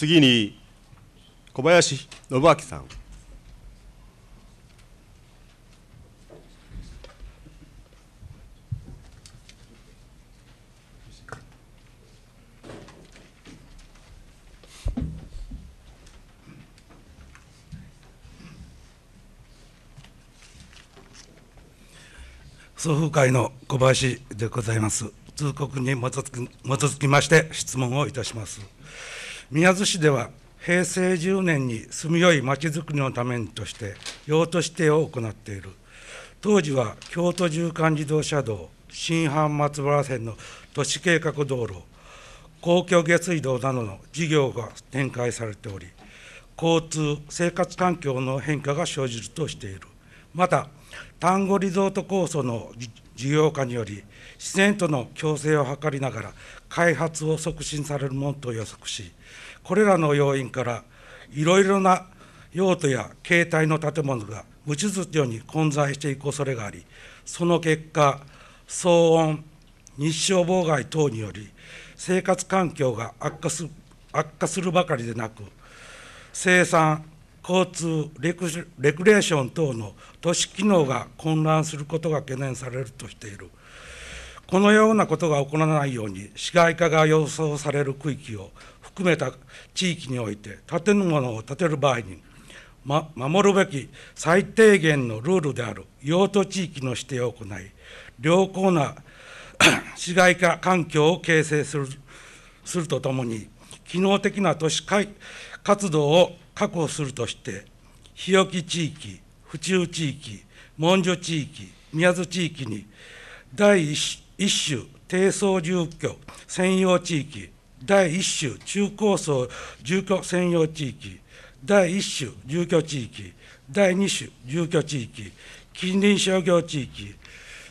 次に小林信明さん。総風会の小林でございます。通告に基づき基づきまして質問をいたします。宮津市では平成10年に住みよいまちづくりのためにとして用途指定を行っている当時は京都縦貫自動車道新阪松原線の都市計画道路公共下水道などの事業が展開されており交通生活環境の変化が生じるとしているまた丹後リゾート構想の事業化により自然との共生を図りながら開発を促進されるものと予測しこれらの要因からいろいろな用途や形態の建物が無秩序に混在していく恐れがありその結果騒音日照妨害等により生活環境が悪化す悪化するばかりでなく生産交通レクレクレーション等の都市機能が混乱することが懸念されるとしているこのようなことが起こらないように市街化が予想される区域を含めた地域において建物を建てる場合に、ま、守るべき最低限のルールである用途地域の指定を行い良好な 市街化環境を形成するするとともに機能的な都市活動を確保するとして日置地域府中地域文書地域宮津地域に第1種低層住居専用地域第1種中高層住居専用地域、第1種住居地域、第2種住居地域、近隣商業地域、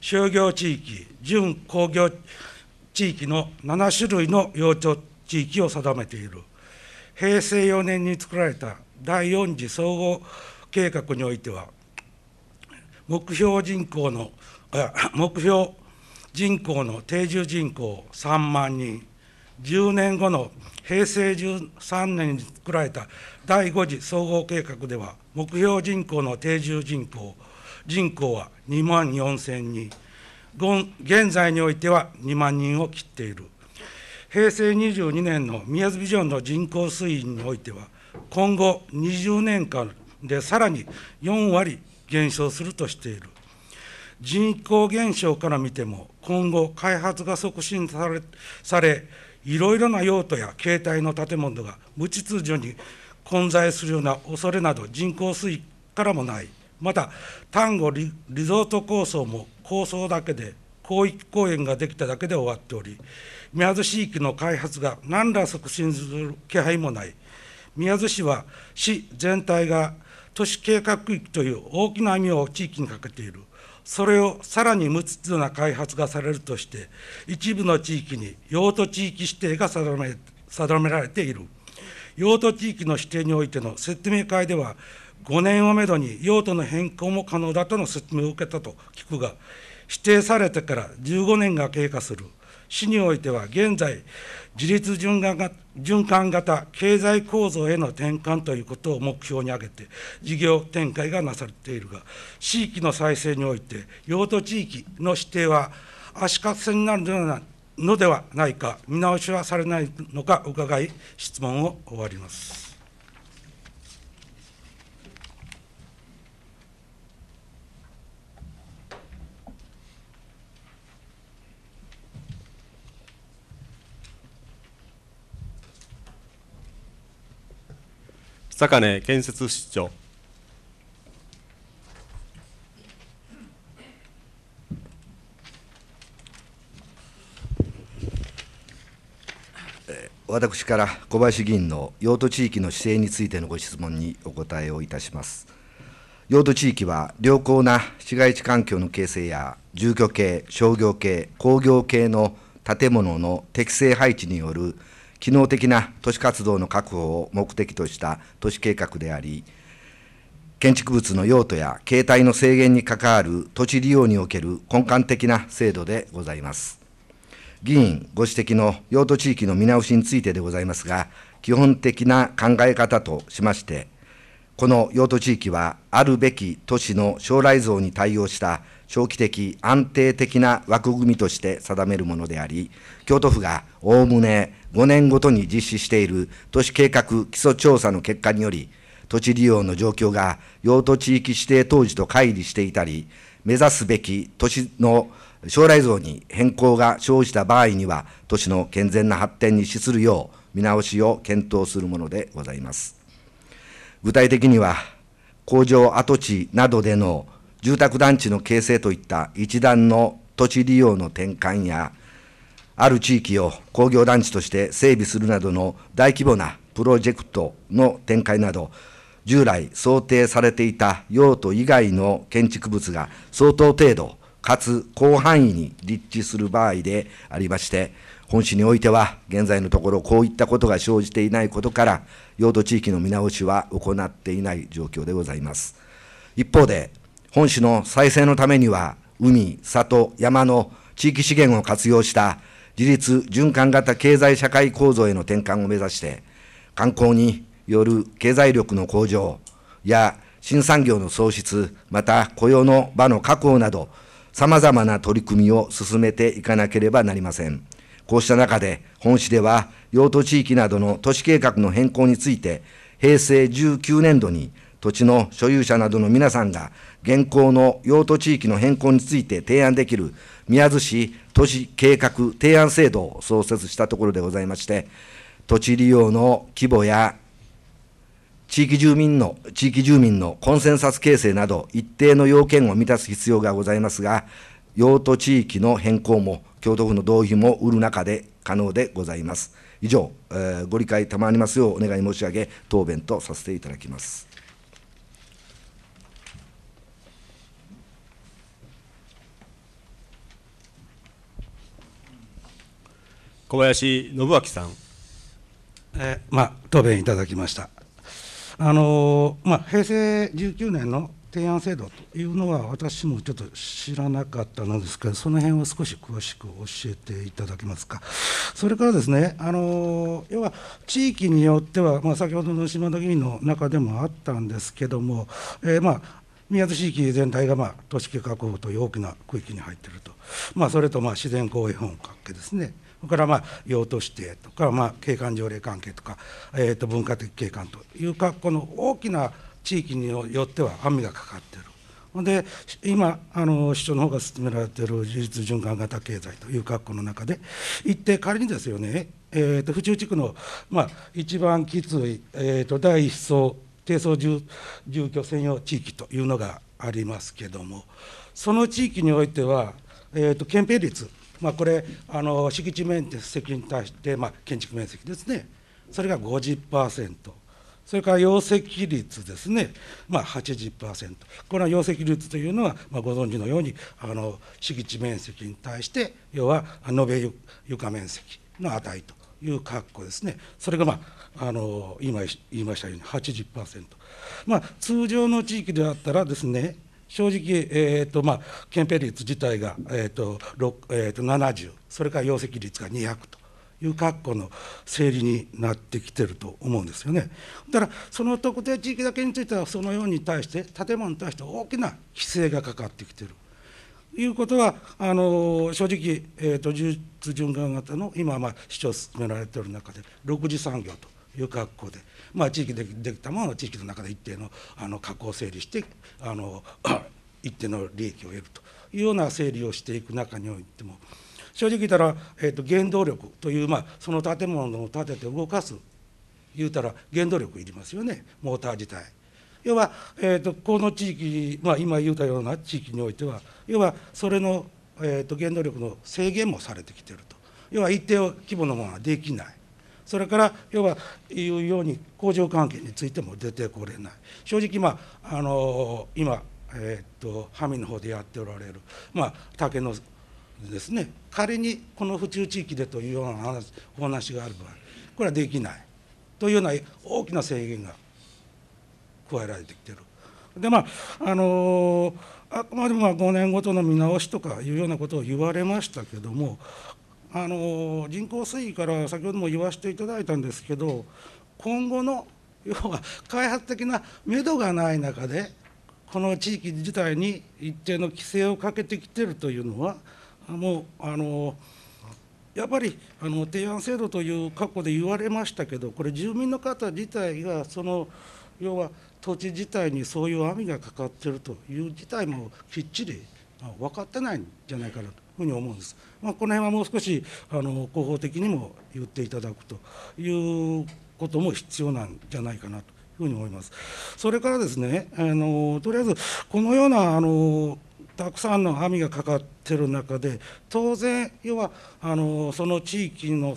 商業地域、準工業地域の7種類の用鳥地域を定めている。平成4年に作られた第4次総合計画においては、目標人口の、目標人口の定住人口3万人、10年後の平成13年に作られた第5次総合計画では、目標人口の定住人口、人口は2万4000人、現在においては2万人を切っている。平成22年の宮津ビジョンの人口推移においては、今後20年間でさらに4割減少するとしている。人口減少から見ても、今後、開発が促進され、されいろいろな用途や形態の建物が無秩序に混在するような恐れなど人口推移からもないまた丹後リゾート構想も構想だけで広域公園ができただけで終わっており宮津市域の開発が何ら促進する気配もない宮津市は市全体が都市計画区域という大きな網を地域にかけているそれをさらに無秩序な開発がされるとして一部の地域に用途地域指定が定め定められている用途地域の指定においての説明会では5年をめどに用途の変更も可能だとの説明を受けたと聞くが指定されてから15年が経過する市においては現在、自立循環循環型経済構造への転換ということを目標に挙げて、事業展開がなされているが、地域の再生において、用途地域の指定は足かせになるのではないか、見直しはされないのか伺い、質問を終わります。坂根建設室長私から小林議員の用途地域の姿勢についてのご質問にお答えをいたします。用途地域は良好な市街地環境の形成や住居系、商業系、工業系の建物の適正配置による機能的な都市活動の確保を目的とした都市計画であり、建築物の用途や形態の制限に関わる土地利用における根幹的な制度でございます。議員ご指摘の用途地域の見直しについてでございますが、基本的な考え方としまして、この用途地域は、あるべき都市の将来像に対応した長期的安定的な枠組みとして定めるものであり、京都府がおおむね5年ごとに実施している都市計画基礎調査の結果により、土地利用の状況が用途地域指定当時と乖離していたり、目指すべき都市の将来像に変更が生じた場合には、都市の健全な発展に資するよう見直しを検討するものでございます。具体的には、工場跡地などでの住宅団地の形成といった一段の土地利用の転換や、ある地域を工業団地として整備するなどの大規模なプロジェクトの展開など、従来想定されていた用途以外の建築物が相当程度、かつ広範囲に立地する場合でありまして、本市においては、現在のところこういったことが生じていないことから、用途地域の見直しは行っていない状況でございます。一方で、本市の再生のためには、海、里、山の地域資源を活用した自立循環型経済社会構造への転換を目指して、観光による経済力の向上や新産業の創出、また雇用の場の確保など、様々な取り組みを進めていかなければなりません。こうした中で、本市では用途地域などの都市計画の変更について、平成19年度に土地の所有者などの皆さんが現行の用途地域の変更について提案できる宮津市都市計画提案制度を創設したところでございまして、土地利用の規模や地域住民の、地域住民のコンセンサス形成など一定の要件を満たす必要がございますが、用途地域の変更も、京都府の同意も売る中で可能でございます。以上、えー、ご理解賜りますようお願い申し上げ、答弁とさせていただきます。小林信明さん。えー、まあ、答弁いただきました。あのー、まあ、平成19年の提案制度というのは私もちょっと知らなかったのですけど、その辺を少し詳しく教えていただけますか。それからですね、あの要は地域によっては、まあ、先ほどの島田議員の中でもあったんですけども、えー、まあ宮津地域全体が、まあ、都市計画法という大きな区域に入っていると、まあ、それと、まあ、自然公園本格ですね、それから、まあ、用途指定とか、まあ、景観条例関係とか、えー、と文化的景観というか、この大きな地域によっては雨がかかってる。で今あの市長の方が進められている自立循環型経済という格好の中で一定仮にですよね、えーと、府中地区の、まあ、一番きつい、えーと、第一層低層住住居専用地域というのがありますけどもその地域においては、えーと、と憲兵率、まあ、これあの敷地面積に対して、まあ、建築面積ですねそれが50%。それから容積率ですね、まあ80、80%この容積率というのは、まあ、ご存知のようにあの敷地面積に対して要は延べ床面積の値という括弧ですねそれが、まあ、あの今言いましたように80%、まあ、通常の地域であったらですね正直、えーとまあ、憲兵率自体が、えーとえー、と70それから容積率が200という格好の整理になってきてると思うんですよね。だからその特定地域だけについてはそのように対して建物に対して大きな規制がかかってきてる。ということはあの正直、えーと、と術循環型の今、まあ、市長進められてる中で6次産業という格好で、まあ、地域でできたものを地域の中で一定のあの加工整理してあの 一定の利益を得るというような整理をしていく中においても正直言ったら、えーと、原動力という、まあ、その建物を建てて動かす言うたら原動力いりますよねモーター自体。要は、えーと、この地域、まあ、今言うたような地域においては要はそれの、えーと、原動力の制限もされてきてると要は一定規模のものはできないそれから要は言うように工場関係についても出てこれない正直、まあ、あの今、えーと、とハミの方でやっておられる、まあ、竹のですね仮にこの府中地域でというような話お話がある場合これはできないというような大きな制限が加えられてきてる。でまああのー、あくまでも5年ごとの見直しとかいうようなことを言われましたけどもあのー、人口推移から先ほども言わせていただいたんですけど今後の要は開発的なめどがない中でこの地域自体に一定の規制をかけてきてるというのはもあのやっぱりあの提案制度という過去で言われましたけどこれ住民の方自体がその要は土地自体にそういう網がかかってるという事態もきっちり分かってないんじゃないかなというふうに思うんです。まあ、この辺はもう少しあの広報的にも言っていただくということも必要なんじゃないかなというふうに思います。それからですねあのとりあえずこのようなあのたくさんの網がかかってる中で当然要はあのその地域の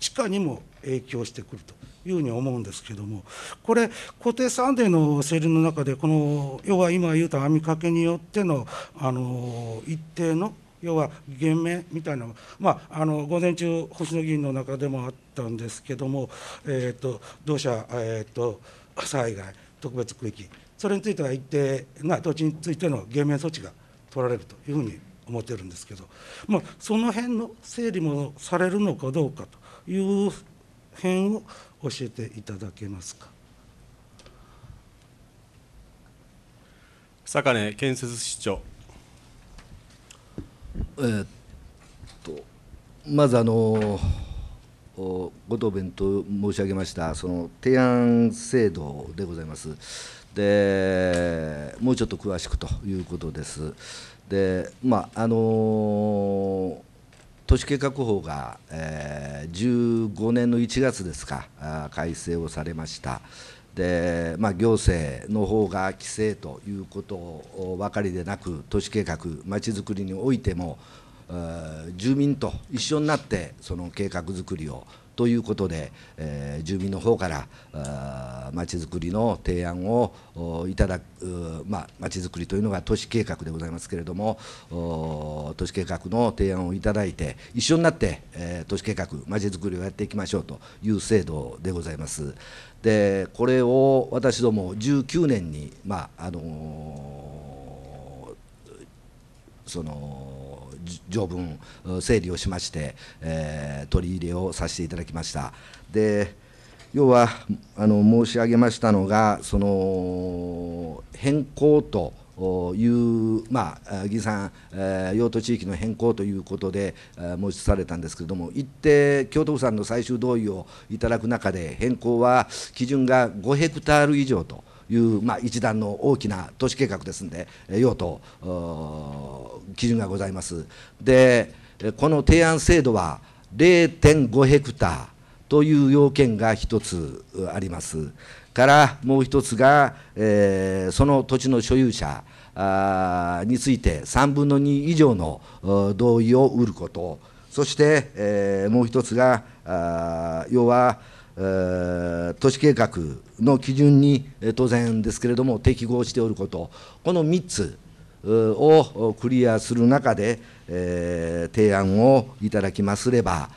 地下にも影響してくるというふうに思うんですけどもこれ固定サンデーの整理の中でこの要は今言うた網掛けによってのあの一定の要は減免みたいな、まあ、あの午前中星野議員の中でもあったんですけども、えーと、同社、えーと、と災害特別区域それについては一定な土地についての減免措置が取られるというふうに思ってるんですけど、まあ、その辺の整理もされるのかどうかという辺を教えていただけますか。坂根建設市長。えー、っとまずあのご答弁と申し上げましたその提案制度でございます。でもうちょっと詳しくということです。でまああのー、都市計画法が、えー、15年の1月ですか改正をされました。でまあ、行政の方が規制ということばかりでなく都市計画まちづくりにおいても住民と一緒になってその計画づくりをということで、えー、住民の方からまちづくりの提案をいただくまち、あ、づくりというのが都市計画でございますけれども都市計画の提案をいただいて一緒になって、えー、都市計画まちづくりをやっていきましょうという制度でございます。でこれを私ども19年に、まああのー、その条文整理をしまして、えー、取り入れをさせていただきました。で要はあの申し上げましたのが、その変更という、まあ、議さん、えー、用途地域の変更ということで、えー、申し出されたんですけれども、一定、京都府さんの最終同意をいただく中で、変更は基準が5ヘクタール以上と。いう、まあ、一段の大きな都市計画ですので用途基準がございますでこの提案制度は0.5ヘクターという要件が一つありますからもう一つが、えー、その土地の所有者について3分の2以上の同意を得ることそして、えー、もう一つが要は都市計画の基準に当然ですけれども適合しておることこの3つをクリアする中で、えー、提案をいただきますれば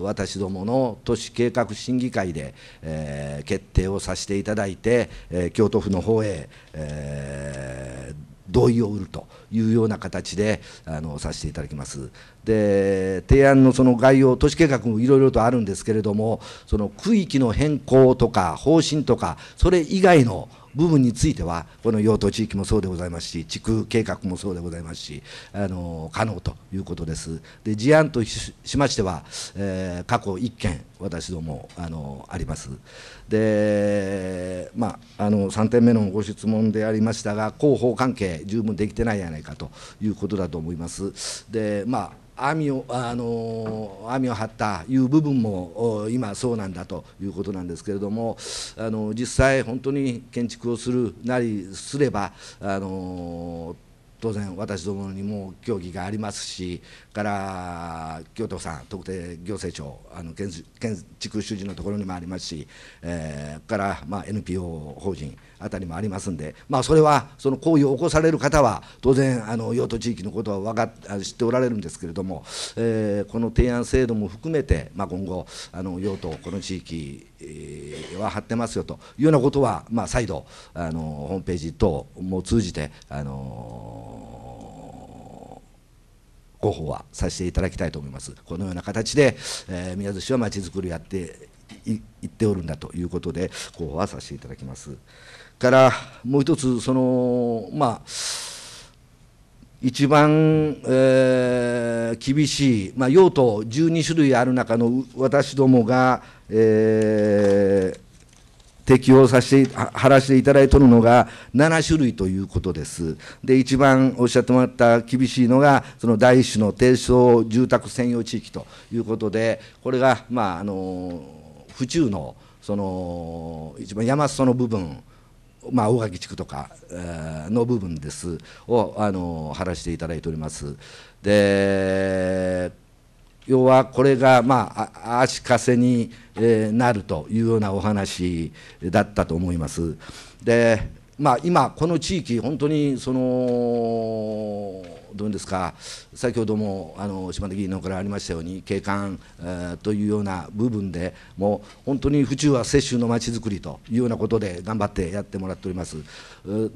私どもの都市計画審議会で、えー、決定をさせていただいて、え京都府の方へ、同意を得ると。いうような形であのさせていただきます。で提案のその概要、都市計画もいろいろとあるんですけれども、その区域の変更とか方針とか、それ以外の部分については、この用途地域もそうでございますし、地区計画もそうでございますし、あの可能ということです。で事案としましては、えー、過去1件、私どもあのあります。で、まあ、あの3点目のご質問でありましたが、広報関係、十分できてないやないないかということだと思います。でまあ網を,、あの網を張ったいう部分も今そうなんだということなんですけれどもあの実際本当に建築をするなりすればあの当然私どもにも興味がありますしから京都さん特定行政庁あの建築主事のところにもありますし、えー、から、まあ、NPO 法人あたりもありますんで、まあ、それはその行為を起こされる方は当然あの用途地域のことは分かっ知っておられるんですけれども、えー、この提案制度も含めて、まあ、今後あの用途この地域は張ってますよというようなことは、まあ、再度あのホームページ等も通じてあのー広報はさせていただきたいと思います。このような形で、えー、宮津市はまちづくりをやっていっておるんだということで、広報はさせていただきます。からもう一つそのまあ一番、えー、厳しい、まあ、用途12種類ある中の私どもが、えー適用させて、貼らせていただいとるのが7種類ということです。で、一番おっしゃってもらった厳しいのが、その第一種の低層住宅専用地域ということで、これが、まあ、あの、府中の、その、一番山裾の部分、まあ、大垣地区とかの部分ですをあの貼らせていただいております。で要はこれが、まあ、足かせになるというようなお話だったと思います。で、まあ、今、この地域、本当にその、どうですか、先ほどもあの島根議員のからありましたように、景観、えー、というような部分でもう本当に府中は接種のまちづくりというようなことで頑張ってやってもらっております。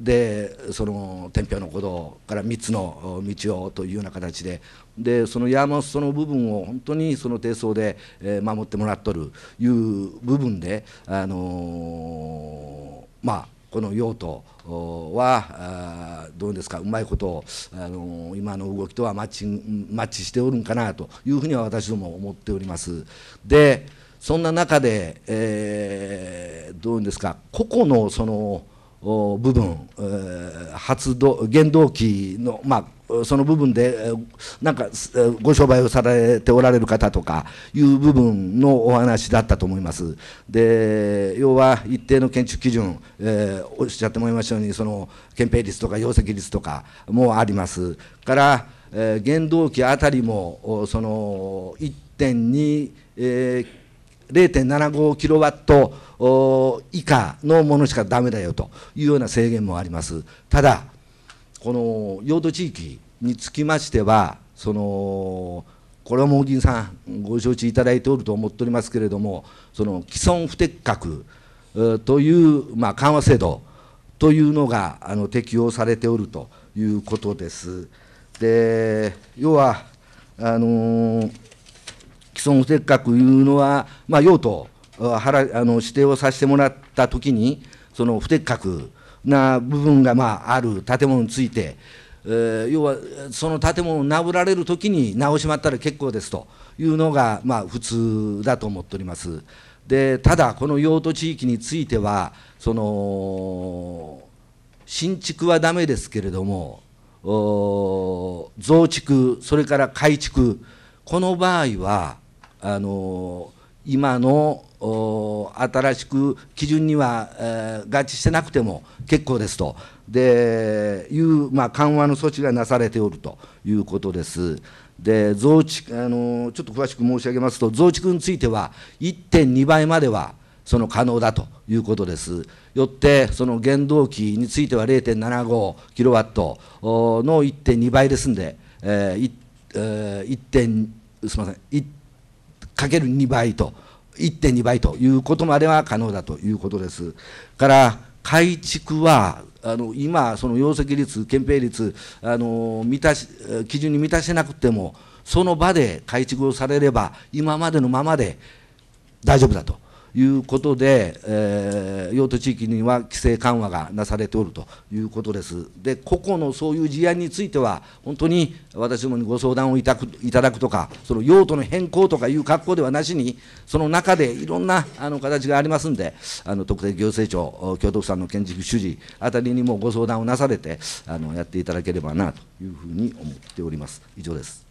で、その天平の歩道から3つの道をというような形で、でその山その部分を本当にその低層で、え守ってもらっとるいう部分で、あのー、まあ、この用途はどうですかうまいことあの今の動きとはマッチマッチしておるんかなというふうには私ども思っております。でそんな中で、えー、どうですか個々のその部分、えー、発動原動機の、まあ、その部分でなんかご商売をされておられる方とかいう部分のお話だったと思います。で要は一定の建築基準、えー、おっしゃってもらいましたようにその憲兵率とか容積率とかもあります。からえー、原動機あたりもその1.2、えー0.75キロワット以下のものしかダメだよというような制限もあります。ただ、この用土地域につきましては、そのこれはもうさん、ご承知いただいておると思っておりますけれども、その既存不適格という、まあ、緩和制度というのがあの適用されておるということです。で要はあの既存不適格いうのは、まあ、用途らあの指定をさせてもらったときに、その不適格な部分がまあある建物について、えー、要はその建物を殴られる時に直しまったら結構ですというのが、まあ、普通だと思っております。でただこの用途地域についてはその新築はダメですけれども増築それから改築この場合はあのー、今の新しく基準には、えー、合致してなくても結構ですとでいう、まあ、緩和の措置がなされておるということです。で増築あのちょっと詳しく申し上げますと、増築については、1.2倍まではその可能だということです。よって、その原動機については0.75キロワットの1.2倍ですんで、えーえー、1. すみません、1かける2倍と、1.2倍ということまでは可能だということです。から改築はあの今、その容積率、憲兵率あの満たし、基準に満たしてなくても、その場で改築をされれば、今までのままで大丈夫だと。いうことで、えー、用途地域には規制緩和がなされておるということです。で、個々のそういう事案については、本当に私どもにご相談をいただくとか、その用途の変更とかいう格好ではなしに、その中でいろんなあの形がありますんで、あの特定行政庁、京都府さんの建築主事あたりにもご相談をなされて、あのやっていただければなというふうに思っております。以上です。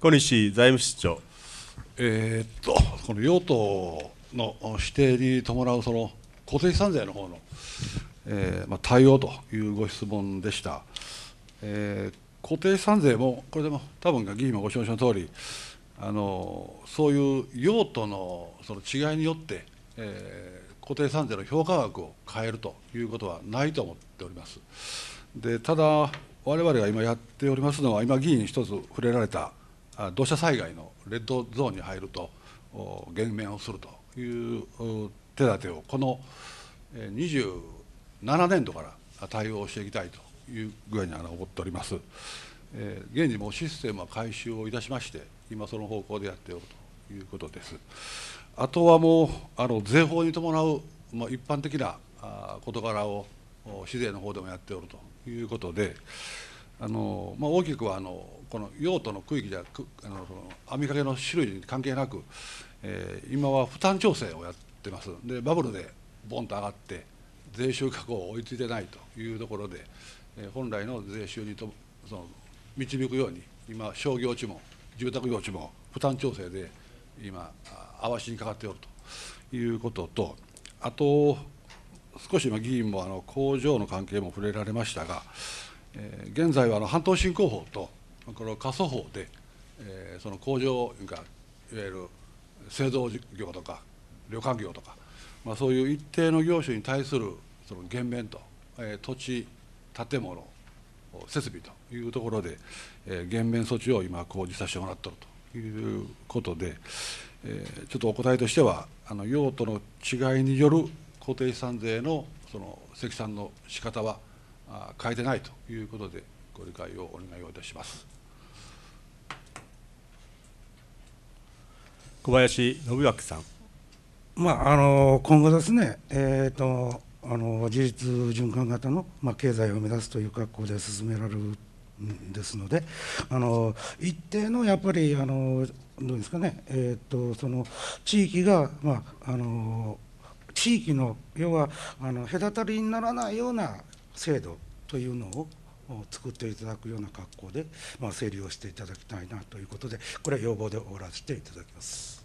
小西財務室長えー、っとこの与党の指定に伴うその固定資産税の方の、えーまあ、対応というご質問でした、えー、固定資産税もこれでも多分議員もご承知の通りあのそういう用途のその違いによって、えー、固定資産税の評価額を変えるということはないと思っておりますでただ我々が今やっておりますのは今議員一つ触れられた土砂災害のレッドゾーンに入ると減免をするという手立てをこの27年度から対応していきたいという具合に思っております。現にもシステムは改修をいたしまして、今その方向でやっておるということです。あとはもうあの税法に伴う、まあ、一般的な事柄を市税の方でもやっておるということで、あのまあ、大きくはあのこの用途の区域ではあのその網掛けの種類に関係なく、えー、今は負担調整をやってますでバブルでボンと上がって税収確保を追いついてないというところで、えー、本来の税収にとその導くように今商業地も住宅用地も負担調整で今合わしにかかっておるということとあと少し今議員もあの工場の関係も触れられましたが、えー、現在はあの半島振興法とこの過疎法で、えー、その工場がいわゆる製造業とか旅館業とか、まあ、そういう一定の業種に対するその減免と、えー、土地建物設備というところで、えー、減免措置を今講じさせてもらっているということで、えー、ちょっとお答えとしてはあの用途の違いによる固定資産税のその積算の仕方は変えてないということでご理解をお願いをいたします。小林信明さん。まあ、あの今後ですね、えーと、あの自立循環型の、まあ、経済を目指すという格好で進められるんですので、あの一定のやっぱりあのどうですかね、えーと、その地域が、まあ、あの地域の要はあの隔たりにならないような制度というのを作っていただくような格好で、まあ、整理をしていただきたいなということで、これは要望で終わらせていただきます。